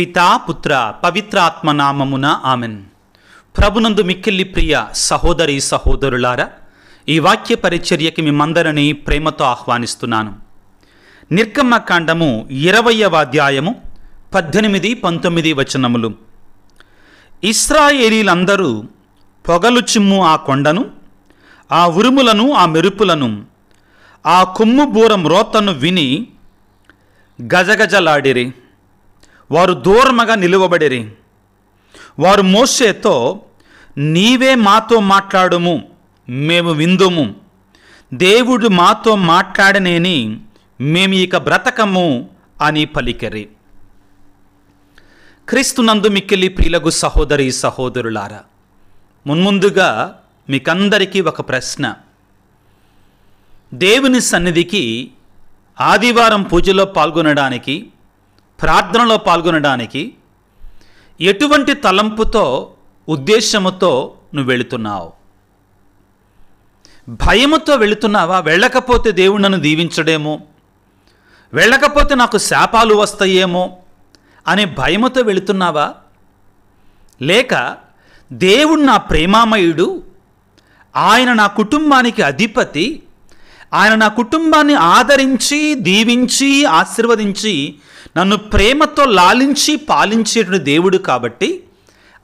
పితా పుత్ర నామమున ఆమెన్ ప్రభునందు మిక్కిల్లి ప్రియ సహోదరి సహోదరులారా ఈ వాక్య పరిచర్యకి మిమ్మందరిని ప్రేమతో ఆహ్వానిస్తున్నాను నిర్గమ్మ కాండము ఇరవయవ అధ్యాయము పద్దెనిమిది పంతొమ్మిది వచనములు ఇస్రాయేలీలందరూ పొగలు చిమ్ము ఆ కొండను ఆ ఉరుములను ఆ మెరుపులను ఆ కొమ్ము బూరం రోతను విని గజగజలాడిరి వారు దూరమగా నిలువబడిరి వారు మోసేతో నీవే మాతో మాట్లాడుము మేము విందుము దేవుడు మాతో మాట్లాడనేని మేము ఇక బ్రతకము అని పలికరి క్రీస్తునందు మిక్కిలి ప్రియులకు సహోదరి సహోదరులారా మున్ముందుగా మీకందరికీ ఒక ప్రశ్న దేవుని సన్నిధికి ఆదివారం పూజలో పాల్గొనడానికి ప్రార్థనలో పాల్గొనడానికి ఎటువంటి తలంపుతో ఉద్దేశముతో నువ్వు వెళుతున్నావు భయముతో వెళుతున్నావా వెళ్ళకపోతే దేవుడు నన్ను దీవించడేమో వెళ్ళకపోతే నాకు శాపాలు వస్తాయేమో అనే భయముతో వెళుతున్నావా లేక దేవుడు నా ప్రేమామయుడు ఆయన నా కుటుంబానికి అధిపతి ఆయన నా కుటుంబాన్ని ఆదరించి దీవించి ఆశీర్వదించి నన్ను ప్రేమతో లాలించి పాలించేటువంటి దేవుడు కాబట్టి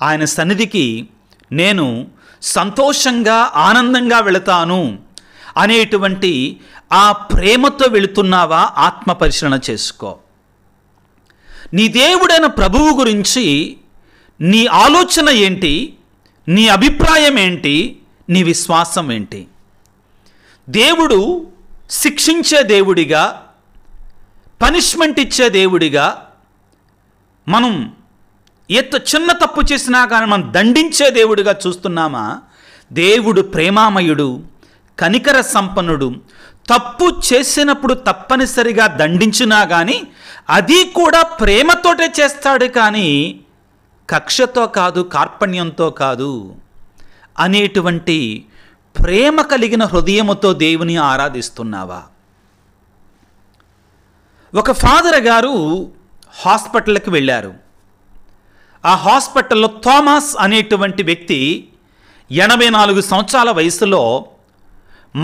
ఆయన సన్నిధికి నేను సంతోషంగా ఆనందంగా వెళతాను అనేటువంటి ఆ ప్రేమతో వెళుతున్నావా ఆత్మ పరిశీలన చేసుకో నీ దేవుడైన ప్రభువు గురించి నీ ఆలోచన ఏంటి నీ అభిప్రాయం ఏంటి నీ విశ్వాసం ఏంటి దేవుడు శిక్షించే దేవుడిగా పనిష్మెంట్ ఇచ్చే దేవుడిగా మనం ఎంత చిన్న తప్పు చేసినా కానీ మనం దండించే దేవుడిగా చూస్తున్నామా దేవుడు ప్రేమామయుడు కనికర సంపన్నుడు తప్పు చేసినప్పుడు తప్పనిసరిగా దండించినా కానీ అది కూడా ప్రేమతోటే చేస్తాడు కానీ కక్షతో కాదు కార్పణ్యంతో కాదు అనేటువంటి ప్రేమ కలిగిన హృదయముతో దేవుని ఆరాధిస్తున్నావా ఒక ఫాదర్ గారు హాస్పిటల్కి వెళ్ళారు ఆ హాస్పిటల్లో థామస్ అనేటువంటి వ్యక్తి ఎనభై నాలుగు సంవత్సరాల వయసులో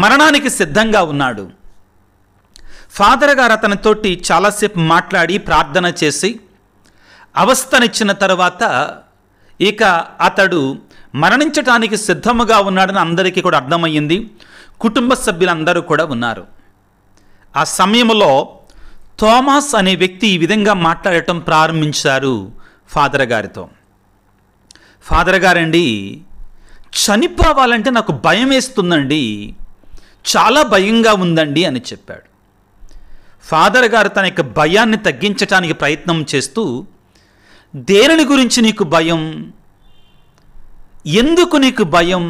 మరణానికి సిద్ధంగా ఉన్నాడు ఫాదర్ గారు అతనితోటి చాలాసేపు మాట్లాడి ప్రార్థన చేసి అవస్థనిచ్చిన తర్వాత ఇక అతడు మరణించటానికి సిద్ధముగా ఉన్నాడని అందరికీ కూడా అర్థమయ్యింది కుటుంబ సభ్యులందరూ కూడా ఉన్నారు ఆ సమయంలో థోమాస్ అనే వ్యక్తి ఈ విధంగా మాట్లాడటం ప్రారంభించారు ఫాదర్ గారితో ఫాదర్ గారండి చనిపోవాలంటే నాకు భయం వేస్తుందండి చాలా భయంగా ఉందండి అని చెప్పాడు ఫాదర్ గారు తన యొక్క భయాన్ని తగ్గించటానికి ప్రయత్నం చేస్తూ దేనిని గురించి నీకు భయం ఎందుకు నీకు భయం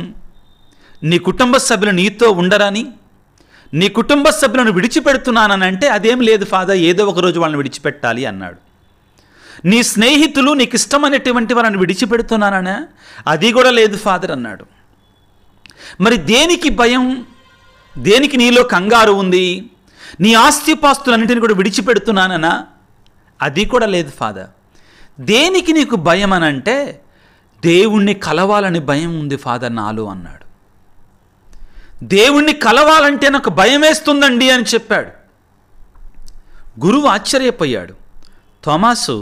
నీ కుటుంబ సభ్యులు నీతో ఉండరని నీ కుటుంబ సభ్యులను విడిచిపెడుతున్నానని అంటే అదేం లేదు ఫాదర్ ఏదో ఒకరోజు వాళ్ళని విడిచిపెట్టాలి అన్నాడు నీ స్నేహితులు నీకు ఇష్టమైనటువంటి వాళ్ళని విడిచిపెడుతున్నానా అది కూడా లేదు ఫాదర్ అన్నాడు మరి దేనికి భయం దేనికి నీలో కంగారు ఉంది నీ ఆస్తిపాస్తులన్నింటిని కూడా విడిచిపెడుతున్నానా అది కూడా లేదు ఫాదర్ దేనికి నీకు భయం అని అంటే దేవుణ్ణి కలవాలని భయం ఉంది ఫాదర్ నాలో అన్నాడు దేవుణ్ణి కలవాలంటే నాకు భయం వేస్తుందండి అని చెప్పాడు గురువు ఆశ్చర్యపోయాడు థోమాసు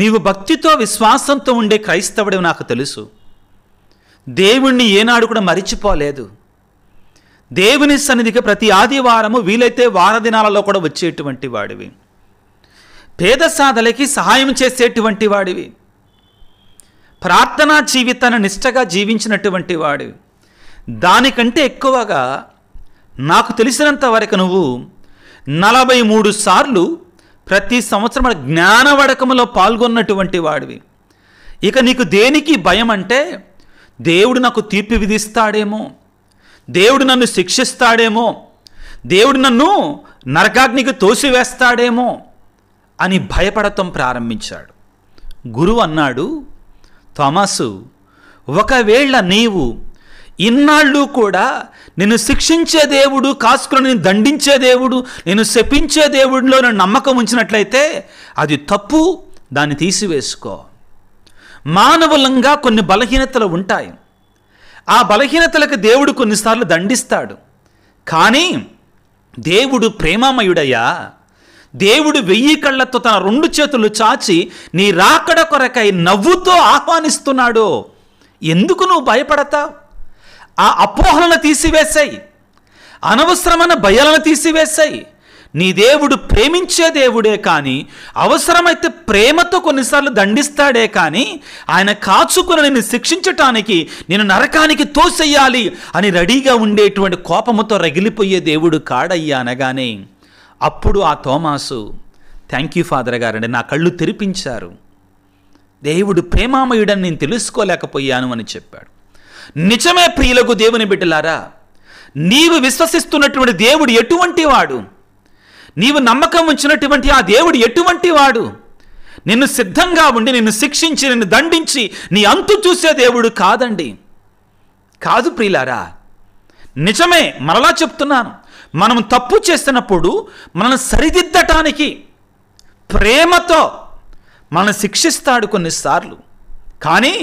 నీవు భక్తితో విశ్వాసంతో ఉండే క్రైస్తవుడు నాకు తెలుసు దేవుణ్ణి ఏనాడు కూడా మరిచిపోలేదు దేవుని సన్నిధికి ప్రతి ఆదివారము వీలైతే వారదినాలలో కూడా వచ్చేటువంటి వాడివి పేద సాధలకి సహాయం చేసేటువంటి వాడివి ప్రార్థనా జీవితాన్ని నిష్టగా జీవించినటువంటి వాడు దానికంటే ఎక్కువగా నాకు తెలిసినంత వరకు నువ్వు నలభై మూడు సార్లు ప్రతి సంవత్సరం వడకములో పాల్గొన్నటువంటి వాడివి ఇక నీకు దేనికి భయం అంటే దేవుడు నాకు తీర్పు విధిస్తాడేమో దేవుడు నన్ను శిక్షిస్తాడేమో దేవుడు నన్ను నరకాగ్నికి తోసివేస్తాడేమో అని భయపడటం ప్రారంభించాడు గురువు అన్నాడు థామసు ఒకవేళ నీవు ఇన్నాళ్ళు కూడా నేను శిక్షించే దేవుడు కాసుకుని నేను దండించే దేవుడు నేను శపించే దేవుడిలో నేను నమ్మకం ఉంచినట్లయితే అది తప్పు దాన్ని తీసివేసుకో మానవులంగా కొన్ని బలహీనతలు ఉంటాయి ఆ బలహీనతలకు దేవుడు కొన్నిసార్లు దండిస్తాడు కానీ దేవుడు ప్రేమామయుడయ్యా దేవుడు వెయ్యి కళ్ళతో తన రెండు చేతులు చాచి నీ రాకడ కొరకై నవ్వుతో ఆహ్వానిస్తున్నాడు ఎందుకు నువ్వు భయపడతా ఆ అపోహలను తీసివేశాయి అనవసరమైన భయాలను తీసివేశాయి నీ దేవుడు ప్రేమించే దేవుడే కానీ అవసరమైతే ప్రేమతో కొన్నిసార్లు దండిస్తాడే కానీ ఆయన కాచుకుని నిన్ను శిక్షించటానికి నేను నరకానికి తోసెయ్యాలి అని రెడీగా ఉండేటువంటి కోపముతో రగిలిపోయే దేవుడు కాడయ్యా అనగానే అప్పుడు ఆ తోమాసు థ్యాంక్ యూ ఫాదర్ గారండి నా కళ్ళు తెరిపించారు దేవుడు ప్రేమామయుడని నేను తెలుసుకోలేకపోయాను అని చెప్పాడు నిజమే ప్రియులకు దేవుని బిడ్డలారా నీవు విశ్వసిస్తున్నటువంటి దేవుడు ఎటువంటి వాడు నీవు నమ్మకం ఉంచినటువంటి ఆ దేవుడు ఎటువంటి వాడు నిన్ను సిద్ధంగా ఉండి నిన్ను శిక్షించి నిన్ను దండించి నీ అంతు చూసే దేవుడు కాదండి కాదు ప్రియులారా నిజమే మరలా చెప్తున్నాను మనం తప్పు చేస్తున్నప్పుడు మనల్ని సరిదిద్దటానికి ప్రేమతో మనం శిక్షిస్తాడు కొన్నిసార్లు కానీ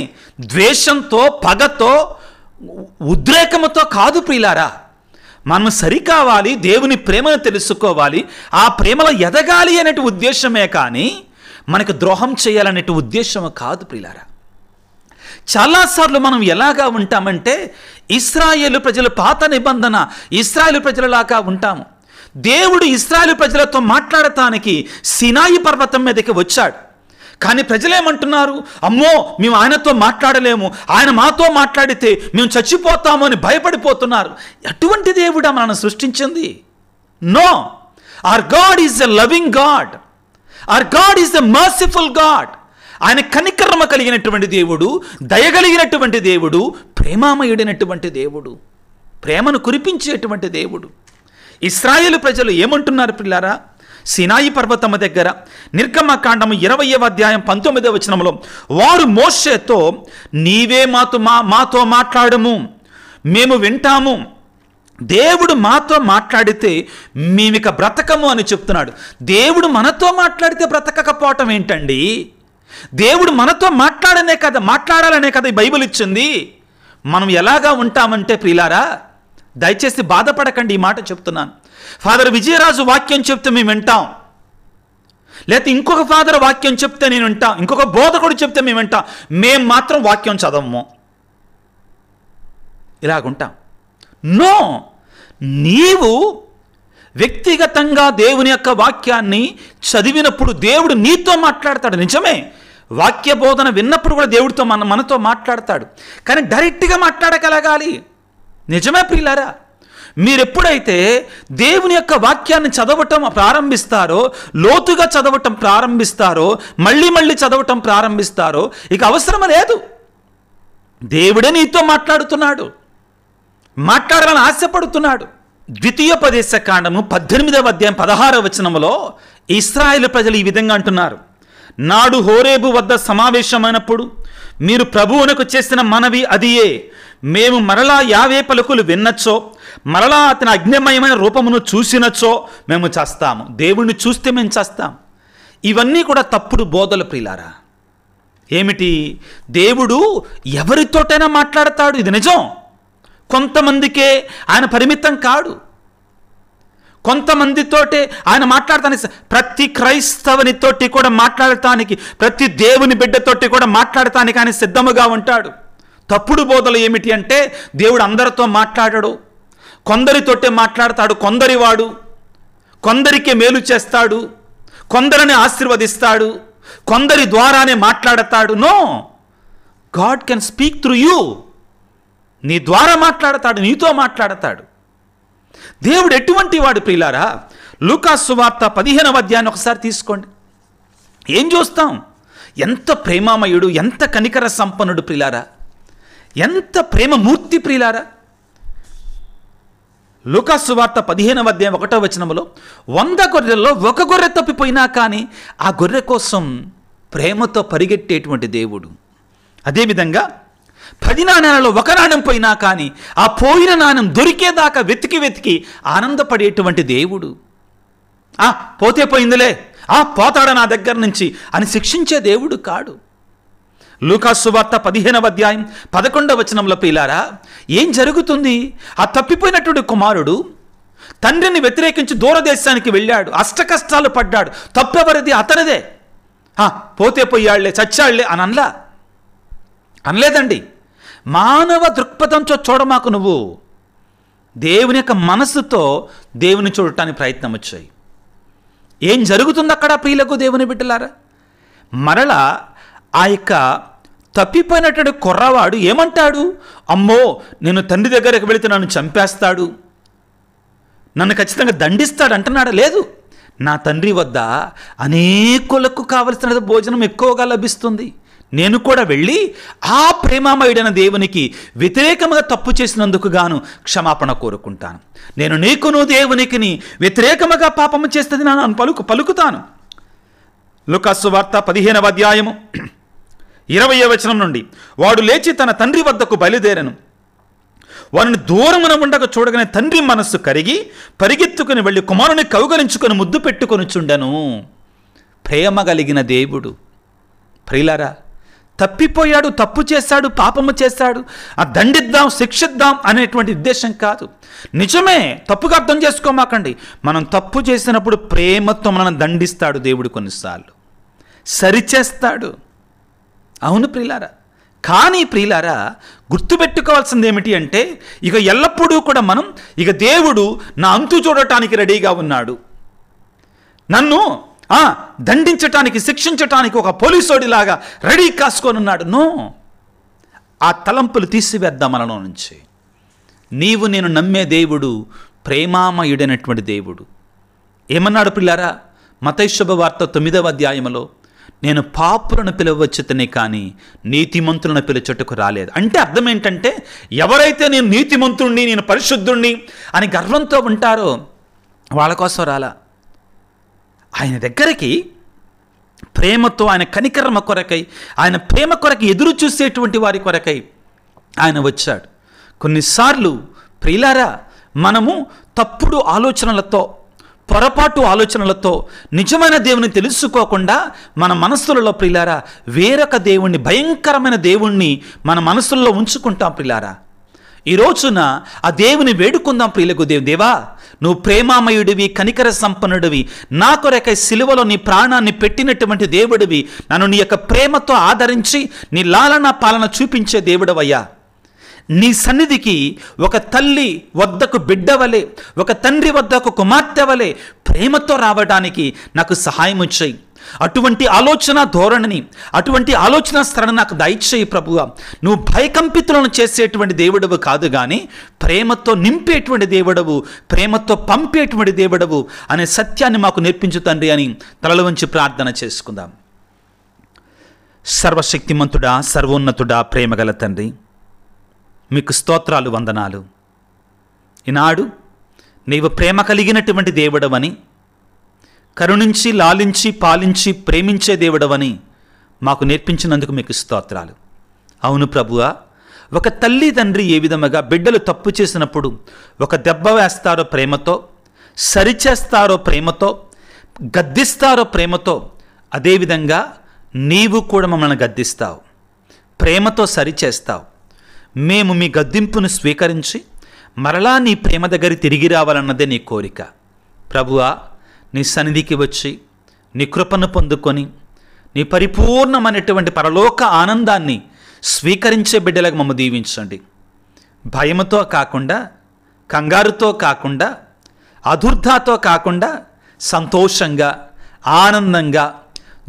ద్వేషంతో పగతో ఉద్రేకముతో కాదు ప్రియులారా మనం సరికావాలి దేవుని ప్రేమను తెలుసుకోవాలి ఆ ప్రేమలో ఎదగాలి అనేటి ఉద్దేశమే కానీ మనకు ద్రోహం చేయాలనేటి ఉద్దేశం కాదు ప్రియులారా చాలాసార్లు మనం ఎలాగా ఉంటామంటే ఇస్రాయేలు ప్రజలు పాత నిబంధన ఇస్రాయేలు ప్రజలలాగా ఉంటాము దేవుడు ఇస్రాయేలు ప్రజలతో మాట్లాడటానికి సినాయి పర్వతం మీదకి వచ్చాడు కానీ ప్రజలేమంటున్నారు అమ్మో మేము ఆయనతో మాట్లాడలేము ఆయన మాతో మాట్లాడితే మేము చచ్చిపోతాము అని భయపడిపోతున్నారు ఎటువంటి దేవుడా మనను సృష్టించింది no our God is a loving God our God is a merciful God ఆయన కనికర్మ కలిగినటువంటి దేవుడు దయగలిగినటువంటి దేవుడు ప్రేమామయుడైనటువంటి దేవుడు ప్రేమను కురిపించేటువంటి దేవుడు ఇస్రాయేల్ ప్రజలు ఏమంటున్నారు పిల్లారా సినాయి పర్వతమ దగ్గర నిర్గమకాండము ఇరవయవ అధ్యాయం పంతొమ్మిదవ వచనంలో వారు మోషేతో నీవే మాతో మా మాతో మాట్లాడము మేము వింటాము దేవుడు మాతో మాట్లాడితే మేమిక బ్రతకము అని చెప్తున్నాడు దేవుడు మనతో మాట్లాడితే బ్రతకకపోవటం ఏంటండి దేవుడు మనతో మాట్లాడనే కదా మాట్లాడాలనే కథ ఈ బైబిల్ ఇచ్చింది మనం ఎలాగా ఉంటామంటే ప్రియులారా దయచేసి బాధపడకండి ఈ మాట చెప్తున్నాను ఫాదర్ విజయరాజు వాక్యం చెప్తే మేము వింటాం లేకపోతే ఇంకొక ఫాదర్ వాక్యం చెప్తే నేను వింటాం ఇంకొక బోధకుడు చెప్తే మేము వింటాం మేము మాత్రం వాక్యం చదవము ఇలాగుంటాం నో నీవు వ్యక్తిగతంగా దేవుని యొక్క వాక్యాన్ని చదివినప్పుడు దేవుడు నీతో మాట్లాడతాడు నిజమే వాక్య బోధన విన్నప్పుడు కూడా దేవుడితో మన మనతో మాట్లాడతాడు కానీ డైరెక్ట్గా మాట్లాడగలగాలి నిజమే ప్రియులారా మీరెప్పుడైతే దేవుని యొక్క వాక్యాన్ని చదవటం ప్రారంభిస్తారో లోతుగా చదవటం ప్రారంభిస్తారో మళ్ళీ మళ్ళీ చదవటం ప్రారంభిస్తారో ఇక అవసరం లేదు దేవుడే నీతో మాట్లాడుతున్నాడు మాట్లాడాలని ఆశపడుతున్నాడు ద్వితీయోపదేశ కాండము పద్దెనిమిదవ అధ్యాయం పదహారవ వచనంలో ఇస్రాయేల్ ప్రజలు ఈ విధంగా అంటున్నారు నాడు హోరేబు వద్ద సమావేశమైనప్పుడు మీరు ప్రభువునకు చేసిన మనవి అదియే మేము మరలా యావే పలుకులు విన్నచ్చో మరలా అతని అగ్నిమయమైన రూపమును చూసినచ్చో మేము చేస్తాము దేవుణ్ణి చూస్తే మేము చేస్తాం ఇవన్నీ కూడా తప్పుడు బోధలు ప్రిలారా ఏమిటి దేవుడు ఎవరితోటైనా మాట్లాడతాడు ఇది నిజం కొంతమందికే ఆయన పరిమితం కాడు కొంతమందితోటే ఆయన మాట్లాడతానికి ప్రతి క్రైస్తవునితోటి కూడా మాట్లాడటానికి ప్రతి దేవుని బిడ్డతోటి కూడా మాట్లాడటానికి ఆయన సిద్ధముగా ఉంటాడు తప్పుడు బోధలు ఏమిటి అంటే దేవుడు అందరితో మాట్లాడడు కొందరితోటే మాట్లాడతాడు కొందరివాడు కొందరికే మేలు చేస్తాడు కొందరిని ఆశీర్వదిస్తాడు కొందరి ద్వారానే మాట్లాడతాడు no God can speak through you నీ ద్వారా మాట్లాడతాడు నీతో మాట్లాడతాడు దేవుడు ఎటువంటి వాడు ప్రియులారా లూకాసు వార్త పదిహేనవ అధ్యాయాన్ని ఒకసారి తీసుకోండి ఏం చూస్తాం ఎంత ప్రేమామయుడు ఎంత కనికర సంపన్నుడు ప్రిలారా ఎంత ప్రేమమూర్తి ప్రిలారా లుకా వార్త పదిహేనవ అధ్యాయం ఒకటో వచనంలో వంద గొర్రెల్లో ఒక గొర్రె తప్పిపోయినా కానీ ఆ గొర్రె కోసం ప్రేమతో పరిగెట్టేటువంటి దేవుడు అదేవిధంగా పది నాణాలలో ఒక నాణం పోయినా కానీ ఆ పోయిన నాణం దొరికేదాకా వెతికి వెతికి ఆనందపడేటువంటి దేవుడు ఆ పోతే పోయిందిలే ఆ పోతాడ నా దగ్గర నుంచి అని శిక్షించే దేవుడు కాడు లూకాసువార్త పదిహేనవ అధ్యాయం పదకొండవ వచనంలో పిలారా ఏం జరుగుతుంది ఆ తప్పిపోయినటువంటి కుమారుడు తండ్రిని వ్యతిరేకించి దూరదేశానికి వెళ్ళాడు అష్టకష్టాలు పడ్డాడు తప్పెవరిది అతనిదే పోతే పోయాళ్లే చచ్చాళ్లే అని అనలా అనలేదండి మానవ దృక్పథంతో చూడమాకు నువ్వు దేవుని యొక్క మనస్సుతో దేవుని చూడటానికి ప్రయత్నం వచ్చాయి ఏం జరుగుతుంది అక్కడ ప్రియులకు దేవుని బిడ్డలారా మరలా ఆ యొక్క తప్పిపోయినటువంటి కుర్రవాడు ఏమంటాడు అమ్మో నేను తండ్రి దగ్గరకు వెళితే నన్ను చంపేస్తాడు నన్ను ఖచ్చితంగా దండిస్తాడు అంటున్నాడా లేదు నా తండ్రి వద్ద అనేకులకు కావలసిన భోజనం ఎక్కువగా లభిస్తుంది నేను కూడా వెళ్ళి ఆ ప్రేమామయుడైన దేవునికి వ్యతిరేకంగా తప్పు చేసినందుకు గాను క్షమాపణ కోరుకుంటాను నేను నీకును దేవునికిని వ్యతిరేకముగా పాపము చేస్తుంది నేను పలుకు పలుకుతాను లుకాసు వార్త పదిహేనవ అధ్యాయము ఇరవై వచనం నుండి వాడు లేచి తన తండ్రి వద్దకు బయలుదేరను వారిని దూరమున ఉండక చూడగానే తండ్రి మనస్సు కరిగి పరిగెత్తుకుని వెళ్ళి కుమారుని కౌగలించుకొని ముద్దు పెట్టుకొని చుండెను ప్రేమ కలిగిన దేవుడు ప్రియులారా తప్పిపోయాడు తప్పు చేశాడు పాపము చేశాడు ఆ దండిద్దాం శిక్షిద్దాం అనేటువంటి ఉద్దేశం కాదు నిజమే తప్పుగా అర్థం చేసుకోమాకండి మనం తప్పు చేసినప్పుడు ప్రేమతో మనం దండిస్తాడు దేవుడు కొన్నిసార్లు సరిచేస్తాడు అవును ప్రియులారా కానీ ప్రియులారా గుర్తుపెట్టుకోవాల్సింది ఏమిటి అంటే ఇక ఎల్లప్పుడూ కూడా మనం ఇక దేవుడు నా అంతు చూడటానికి రెడీగా ఉన్నాడు నన్ను దండించటానికి శిక్షించటానికి ఒక పోలీసోడిలాగా రెడీ ఉన్నాడు నో ఆ తలంపులు తీసివేద్దాం మనలో నుంచి నీవు నేను నమ్మే దేవుడు ప్రేమామయుడైనటువంటి దేవుడు ఏమన్నాడు పిల్లారా మతైశుభ వార్త తొమ్మిదవ అధ్యాయంలో నేను పాపులను పిలవచ్చుతనే కానీ నీతిమంతులను పిలుచుటకు రాలేదు అంటే అర్థం ఏంటంటే ఎవరైతే నేను నీతిమంతుణ్ణి నేను పరిశుద్ధుణ్ణి అని గర్వంతో ఉంటారో వాళ్ళ కోసం రాలా ఆయన దగ్గరికి ప్రేమతో ఆయన కనికరమ కొరకై ఆయన ప్రేమ కొరకు ఎదురు చూసేటువంటి వారి కొరకై ఆయన వచ్చాడు కొన్నిసార్లు ప్రియులారా మనము తప్పుడు ఆలోచనలతో పొరపాటు ఆలోచనలతో నిజమైన దేవుని తెలుసుకోకుండా మన మనస్సులలో ప్రిలారా వేరొక దేవుణ్ణి భయంకరమైన దేవుణ్ణి మన మనసుల్లో ఉంచుకుంటాం ప్రిలారా ఈ రోజున ఆ దేవుని వేడుకుందాం ప్రియులకు దేవు దేవా నువ్వు ప్రేమామయుడివి కనికర సంపన్నుడివి నా కొరకై సిలువలో నీ ప్రాణాన్ని పెట్టినటువంటి దేవుడివి నన్ను నీ యొక్క ప్రేమతో ఆదరించి నీ లాలన పాలన చూపించే దేవుడవయ్యా నీ సన్నిధికి ఒక తల్లి వద్దకు బిడ్డవలే ఒక తండ్రి వద్దకు కుమార్తెవలే ప్రేమతో రావడానికి నాకు సహాయం వచ్చాయి అటువంటి ఆలోచన ధోరణిని అటువంటి ఆలోచన స్థరణ నాకు దయచేయి ప్రభువ నువ్వు భయకంపితులను చేసేటువంటి దేవుడవు కాదు కానీ ప్రేమతో నింపేటువంటి దేవుడవు ప్రేమతో పంపేటువంటి దేవుడవు అనే సత్యాన్ని మాకు నేర్పించు తండ్రి అని తలలు వంచి ప్రార్థన చేసుకుందాం సర్వశక్తిమంతుడా సర్వోన్నతుడా ప్రేమగల తండ్రి మీకు స్తోత్రాలు వందనాలు ఈనాడు నీవు ప్రేమ కలిగినటువంటి దేవుడవని కరుణించి లాలించి పాలించి ప్రేమించే దేవుడవని మాకు నేర్పించినందుకు మీకు స్తోత్రాలు అవును ప్రభువా ఒక తల్లి తండ్రి ఏ విధముగా బిడ్డలు తప్పు చేసినప్పుడు ఒక దెబ్బ వేస్తారో ప్రేమతో సరిచేస్తారో ప్రేమతో గద్దిస్తారో ప్రేమతో అదేవిధంగా నీవు కూడా మమ్మల్ని గద్దిస్తావు ప్రేమతో సరిచేస్తావు మేము మీ గద్దింపును స్వీకరించి మరలా నీ ప్రేమ దగ్గర తిరిగి రావాలన్నదే నీ కోరిక ప్రభువా నీ సన్నిధికి వచ్చి నీ కృపను పొందుకొని నీ పరిపూర్ణమైనటువంటి పరలోక ఆనందాన్ని స్వీకరించే బిడ్డలకు మమ్మ దీవించండి భయముతో కాకుండా కంగారుతో కాకుండా అదుర్ధాతో కాకుండా సంతోషంగా ఆనందంగా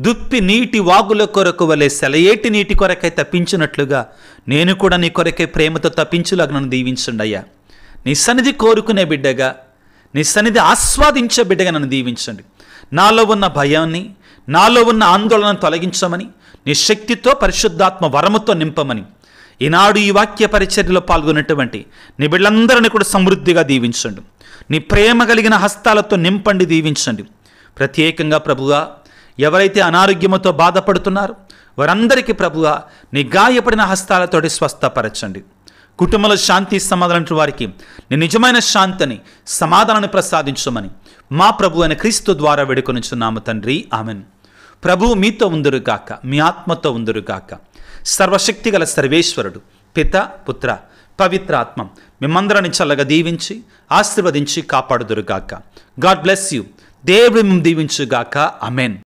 దుప్పి నీటి వాగుల కొరకు వలె సెలయేటి నీటి కొరకై తప్పించినట్లుగా నేను కూడా నీ కొరకై ప్రేమతో తప్పించులాగా నన్ను దీవించండి అయ్యా నీ సన్నిధి కోరుకునే బిడ్డగా నీ సన్నిధి ఆస్వాదించే బిడ్డగా నన్ను దీవించండి నాలో ఉన్న భయాన్ని నాలో ఉన్న ఆందోళనను తొలగించమని నీ శక్తితో పరిశుద్ధాత్మ వరముతో నింపమని ఈనాడు ఈ వాక్య పరిచర్యలో పాల్గొన్నటువంటి నీ బిడ్డలందరినీ కూడా సమృద్ధిగా దీవించండి నీ ప్రేమ కలిగిన హస్తాలతో నింపండి దీవించండి ప్రత్యేకంగా ప్రభుగా ఎవరైతే అనారోగ్యముతో బాధపడుతున్నారో వారందరికీ ప్రభుగా నీ గాయపడిన హస్తాలతోటి స్వస్థపరచండి కుటుంబంలో శాంతి సమాధానం వారికి నేను నిజమైన శాంతిని సమాధానాన్ని ప్రసాదించమని మా ప్రభు అయిన క్రీస్తు ద్వారా వేడుకొనిచున్నాము తండ్రి ఆమెన్ ప్రభు మీతో ఉందరుగాక మీ ఆత్మతో ఉందురుగాక సర్వశక్తి గల సర్వేశ్వరుడు పిత పుత్ర పవిత్ర ఆత్మ చల్లగా దీవించి ఆశీర్వదించి కాపాడుదురుగాక గాడ్ బ్లెస్ యూ దేవుడు దీవించుగాక అమెన్